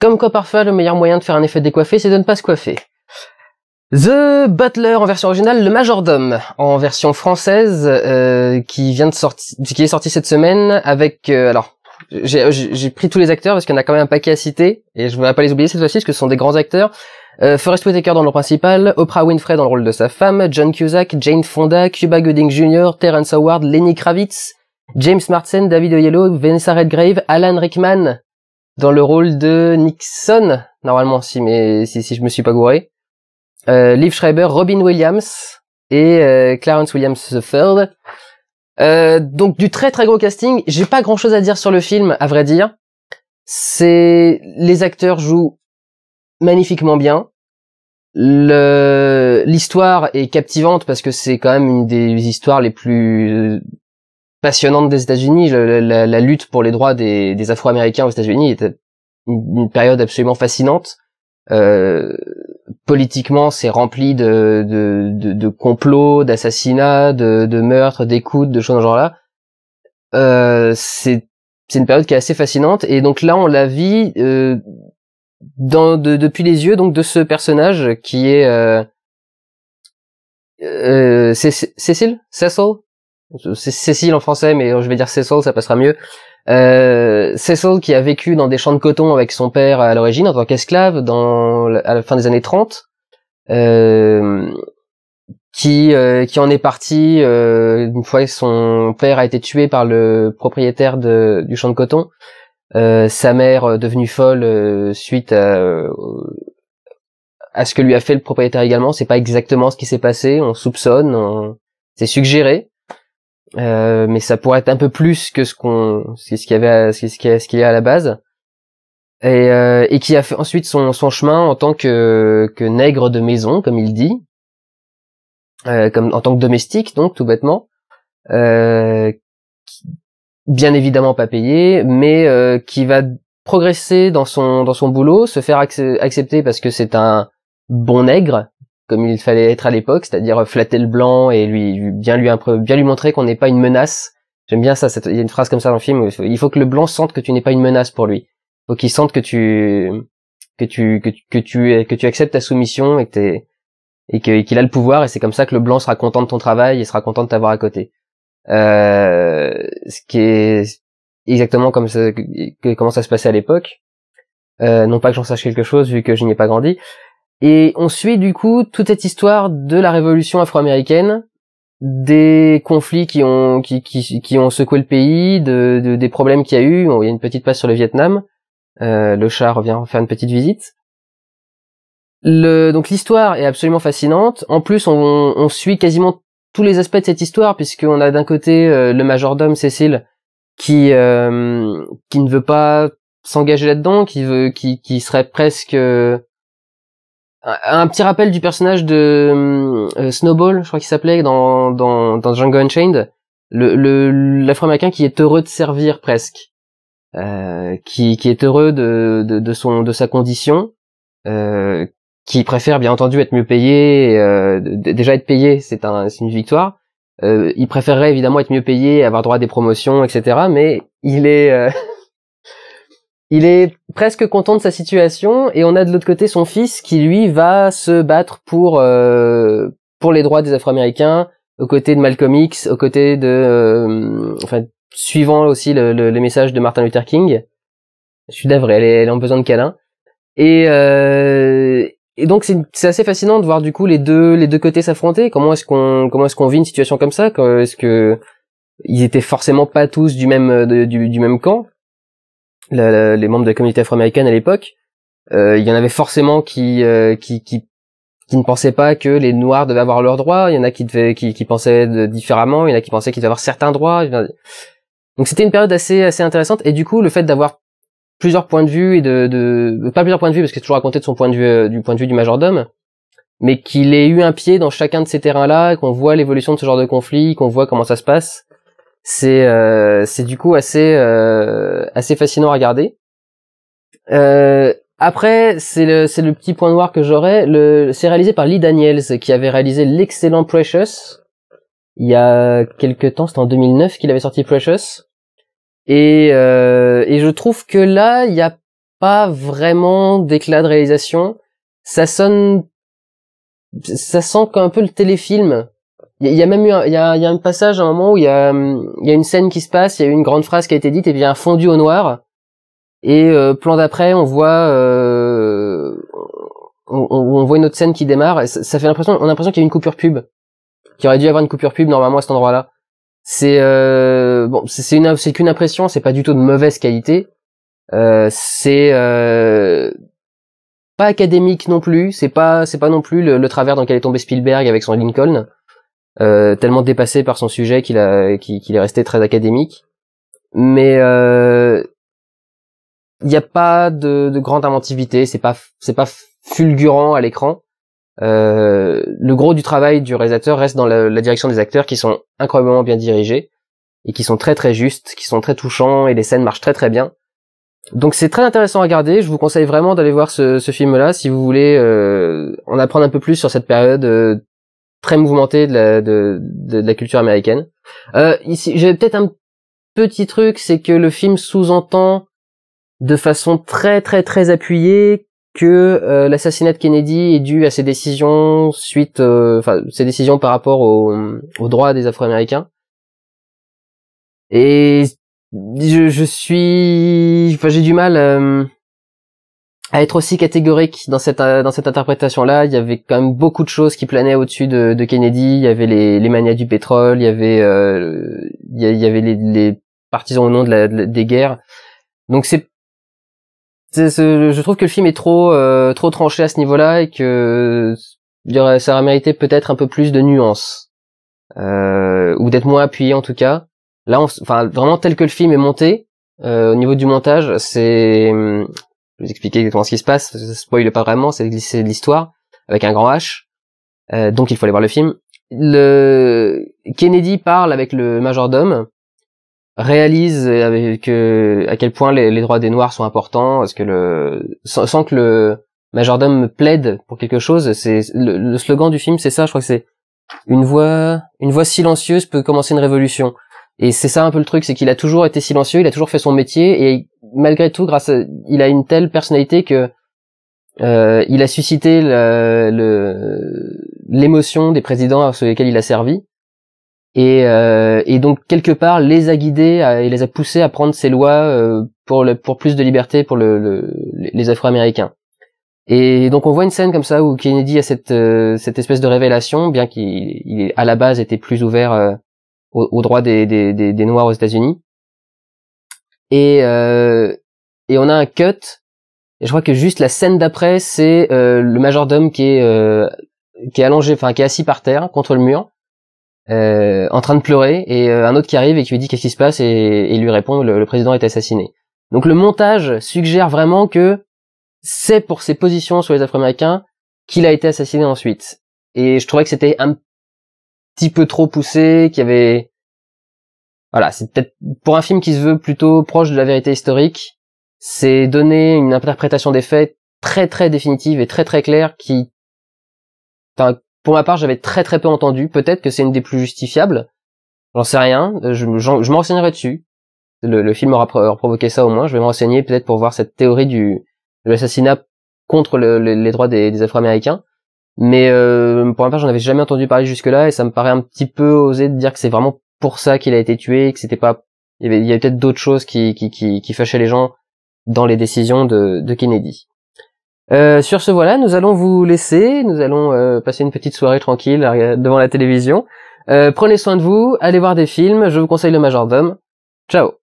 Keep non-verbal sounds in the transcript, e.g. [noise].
Comme quoi parfois le meilleur moyen de faire un effet décoiffé, c'est de ne pas se coiffer. The Butler en version originale, Le Majordome en version française euh, qui vient de sortir, qui est sorti cette semaine avec euh, alors j'ai pris tous les acteurs parce qu'il y en a quand même un paquet à citer et je ne vais pas les oublier cette fois-ci parce que ce sont des grands acteurs. Forest euh, Forrest Whitaker dans le rôle principal, Oprah Winfrey dans le rôle de sa femme, John Cusack, Jane Fonda, Cuba Gooding Jr., Terrence Howard, Lenny Kravitz, James Marsden, David Oyelowo, Vanessa Redgrave, Alan Rickman, dans le rôle de Nixon, normalement, si, mais, si, je me suis pas gouré. Euh, Liv Schreiber, Robin Williams et euh, Clarence Williams III. Euh, donc du très très gros casting. J'ai pas grand chose à dire sur le film, à vrai dire. C'est les acteurs jouent magnifiquement bien. L'histoire est captivante parce que c'est quand même une des histoires les plus passionnante des États-Unis. La, lutte pour les droits des, Afro-Américains aux États-Unis était une, période absolument fascinante. Euh, politiquement, c'est rempli de, de, complots, d'assassinats, de, meurtres, d'écoutes, de choses dans ce genre-là. Euh, c'est une période qui est assez fascinante. Et donc là, on la vit euh, dans, depuis les yeux donc de ce personnage qui est euh, euh Cécile Cecil Cécile en français, mais je vais dire Cécile, ça passera mieux. Euh, Cecil qui a vécu dans des champs de coton avec son père à l'origine en tant qu'esclave dans à la fin des années 30, euh, qui euh, qui en est parti euh, une fois que son père a été tué par le propriétaire du champ de coton, sa mère devenue folle suite à, à ce que lui a fait le propriétaire également. C'est pas exactement ce qui s'est passé, on soupçonne, c'est suggéré, euh, mais ça pourrait être un peu plus que ce qu'on, ce qu'il y avait, ce qu'il y, a, à la base, et, euh, et qui a fait ensuite son, chemin en tant que, que nègre de maison, comme il dit, euh, comme en tant que domestique, donc tout bêtement, bien évidemment pas payé, mais qui va progresser dans son dans son boulot, se faire accepter parce que c'est un bon nègre, comme il fallait être à l'époque, c'est-à-dire euh, flatter le blanc et lui, bien lui bien lui montrer qu'on n'est pas une menace. J'aime bien ça. Cette, il y a une phrase comme ça dans le film. il, faut, que le blanc sente que tu n'es pas une menace pour lui. Il faut qu'il sente que tu que tu que, que tu que tu acceptes ta soumission et que et qu'il a le pouvoir et c'est comme ça que le blanc sera content de ton travail et sera content de t'avoir à côté. Euh, ce qui est exactement comme ça, que, comment ça se passait à l'époque. Euh, non pas que j'en sache quelque chose vu que je n'y ai pas grandi, et on suit du coup toute cette histoire de la révolution afro-américaine, des conflits qui ont qui, qui, qui ont secoué le pays, de, des problèmes qu'il y a eu. Il y a une petite passe sur le Vietnam. Euh, le chat revient faire une petite visite. Le, donc l'histoire est absolument fascinante. En plus, on, on, suit quasiment tous les aspects de cette histoire puisqu'on a d'un côté euh, le majordome Cécile qui euh, qui ne veut pas s'engager là-dedans, qui qui, qui serait presque un, petit rappel du personnage de euh, Snowball, je crois qu'il s'appelait dans, dans, dans Django Unchained, le, le l'Afro-américain qui est heureux de servir presque, euh, qui, qui est heureux de, de, son de sa condition, euh, qui préfère bien entendu être mieux payé, déjà être payé c'est un c'est une victoire. il préférerait évidemment être mieux payé, avoir droit à des promotions, etc. Mais il est [laughs] il est presque content de sa situation et on a de l'autre côté son fils qui lui va se battre pour euh, pour les droits des Afro-Américains aux côtés de Malcolm X, aux de euh, enfin suivant aussi le, le, de Martin Luther King. Je suis d'avril, elle, elle, a besoin de câlin. Et, euh, et donc c'est assez fascinant de voir du coup les deux les deux côtés s'affronter. Comment est-ce qu'on comment est-ce qu'on vit une situation comme ça Est-ce que ils étaient forcément pas tous du même du même camp les membres de la communauté afro-américaine à l'époque, euh, il y en avait forcément euh, qui, qui, qui, ne pensaient pas que les Noirs devaient avoir leurs droits, il y en a qui, qui, qui pensaient différemment, il y en a qui pensaient qu'ils devaient avoir certains droits. Donc c'était une période assez, assez intéressante, et du coup, le fait d'avoir plusieurs points de vue, et de, de, pas plusieurs points de vue, parce qu'il est toujours raconté de son point de vue, euh, du point de vue du majordome, mais qu'il ait eu un pied dans chacun de ces terrains-là, qu'on voit l'évolution de ce genre de conflit, qu'on voit comment ça se passe, c'est euh, c'est du coup assez euh, assez fascinant à regarder. Euh, après, c'est le le petit point noir que j'aurais. c'est réalisé par Lee Daniels qui avait réalisé l'excellent Precious. Il y a quelques temps, c'était en 2009 qu'il avait sorti Precious. Et euh, et je trouve que là, il n'y a pas vraiment d'éclat de réalisation. Ça sonne ça sent qu'un un peu le téléfilm il y a même eu il y a, un passage à un moment où il y a il y une scène qui se passe il y a eu une grande phrase qui a été dite et bien il fondu au noir et euh, plan d'après on voit euh, on, voit une autre scène qui démarre et ça, fait l'impression on a l'impression qu'il y a une coupure pub qu'il aurait dû y avoir une coupure pub normalement à cet endroit là c'est euh, bon c'est une c'est qu'une impression c'est pas du tout de mauvaise qualité euh, c'est pas académique non plus c'est pas c'est pas non plus le, le, travers dans lequel est tombé Spielberg avec son Lincoln euh, tellement dépassé par son sujet qu'il qu'il, est resté très académique. Mais euh, il n'y a pas de, grande inventivité, c'est pas c'est pas fulgurant à l'écran. Euh, le gros du travail du réalisateur reste dans la, direction des acteurs qui sont incroyablement bien dirigés et qui sont très très justes, qui sont très touchants et les scènes marchent très très bien. Donc c'est très intéressant à regarder, je vous conseille vraiment d'aller voir ce, film-là si vous voulez en apprendre un peu plus sur cette période très mouvementé de la, de, la culture américaine. Euh, ici, j'ai peut-être un petit truc, c'est que le film sous-entend de façon très très très appuyée que euh, l'assassinat de Kennedy est dû à ses décisions suite, euh, enfin ses décisions par rapport aux au droits des Afro-Américains. Et je, je suis, enfin j'ai du mal à être aussi catégorique dans cette euh, dans cette interprétation là il y avait quand même beaucoup de choses qui planaient au-dessus de, de, Kennedy il y avait les, les manias du pétrole il y avait euh, il y avait les, les, partisans au nom de la, des guerres donc c'est je trouve que le film est trop euh, trop tranché à ce niveau là et que ça aurait mérité peut-être un peu plus de nuances euh, ou d'être moins appuyé en tout cas là on, enfin vraiment tel que le film est monté euh, au niveau du montage c'est je vous expliquer exactement ce qui se passe, ça spoil pas vraiment, c'est l'histoire, avec un grand H, euh, donc il faut aller voir le film. Le... Kennedy parle avec le majordome, réalise avec, euh, à quel point les, droits des Noirs sont importants, parce que le... sans, que le majordome plaide pour quelque chose, c'est le, le, slogan du film, c'est ça, je crois que c'est une voix, une voix silencieuse peut commencer une révolution. Et c'est ça un peu le truc, c'est qu'il a toujours été silencieux, il a toujours fait son métier, et malgré tout, grâce, il a une telle personnalité que euh, il a suscité l'émotion des présidents sur lesquels il a servi, euh, et, donc quelque part les a guidés et les a poussés à prendre ces lois euh, pour, le, pour plus de liberté pour les Afro-Américains. Et donc on voit une scène comme ça où Kennedy a cette, cette espèce de révélation, bien qu'il à la base était plus ouvert aux, droits des, des, des Noirs aux États-Unis et euh, et on a un cut. Et je crois que juste la scène d'après, c'est euh, le majordome qui est euh, qui est allongé, enfin qui est assis par terre contre le mur, euh, en train de pleurer, et euh, un autre qui arrive et qui lui dit qu'est-ce qui se passe et, lui répond le, le, président est assassiné. Donc le montage suggère vraiment que c'est pour ses positions sur les Afro-Américains qu'il a été assassiné ensuite. Et je trouvais que c'était un petit peu trop poussé, qu'il y avait voilà, c'est peut-être pour un film qui se veut plutôt proche de la vérité historique, c'est donner une interprétation des faits très très définitive et très très claire qui, enfin, pour ma part, j'avais très très peu entendu. Peut-être que c'est une des plus justifiables. J'en sais rien. Euh, je, me renseignerai dessus. Le, film aura, provoqué ça au moins. Je vais me renseigner peut-être pour voir cette théorie du de l'assassinat contre les droits des, des Afro-Américains. Mais euh, pour ma part, j'en avais jamais entendu parler jusque-là et ça me paraît un petit peu osé de dire que c'est vraiment pour ça qu'il a été tué, que c'était pas, il y avait, peut-être d'autres choses qui, qui, qui, fâchaient les gens dans les décisions de, de Kennedy. Euh, sur ce voilà, nous allons vous laisser, nous allons euh, passer une petite soirée tranquille devant la télévision. Euh, prenez soin de vous, allez voir des films, je vous conseille le majordome. Ciao